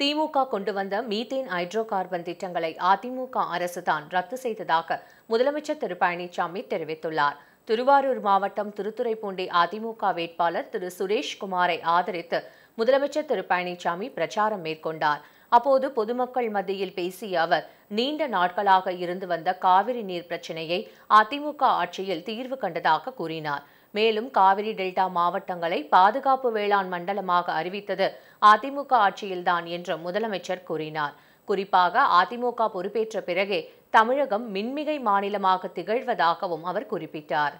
திமுக கொண்டு வந்த methane hydro carbon திட்டங்களை அதிமுக அரசு தான் ரத்து செய்ததாக முதலமைச்சர் திரு பழனிசாமி தெரிவித்துள்ளார் திருவாரூர் மாவட்டம் திருத்துறைப்பூண்டி அதிமுக வேட்பாளர் திரு சுரேஷ்குமாரை ஆதரித்து முதலமைச்சர் திரு பழனிசாமி பிரச்சாரம் மேற்கொண்டார் அப்போது பொதுமக்கள் மத்தியில் பேசிய அவர் நீண்ட நாட்களாக இருந்து வந்த காவிரி நீர் பிரச்சினையை அதிமுக ஆட்சியில் தீர்வு கண்டதாக கூறினார் மேலும் காவிரி டெல்டா மாவட்டங்களை பாதுகாப்பு வேளாண் மண்டலமாக அறிவித்தது அதிமுக ஆட்சியில்தான் என்று முதலமைச்சர் கூறினார் குறிப்பாக அதிமுக பொறுப்பேற்ற பிறகே தமிழகம் மின்மிகை மாநிலமாக திகழ்வதாகவும் அவர் குறிப்பிட்டார்